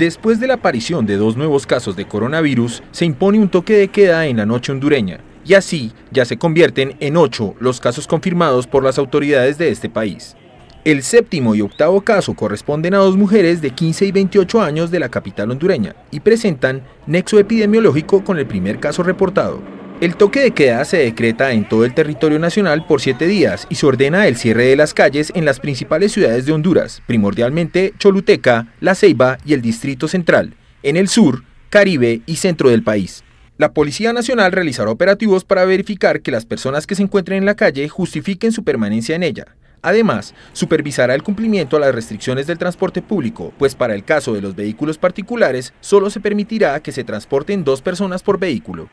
Después de la aparición de dos nuevos casos de coronavirus, se impone un toque de queda en la noche hondureña, y así ya se convierten en ocho los casos confirmados por las autoridades de este país. El séptimo y octavo caso corresponden a dos mujeres de 15 y 28 años de la capital hondureña y presentan nexo epidemiológico con el primer caso reportado. El toque de queda se decreta en todo el territorio nacional por siete días y se ordena el cierre de las calles en las principales ciudades de Honduras, primordialmente Choluteca, La Ceiba y el Distrito Central, en el sur, Caribe y centro del país. La Policía Nacional realizará operativos para verificar que las personas que se encuentren en la calle justifiquen su permanencia en ella. Además, supervisará el cumplimiento a las restricciones del transporte público, pues para el caso de los vehículos particulares solo se permitirá que se transporten dos personas por vehículo.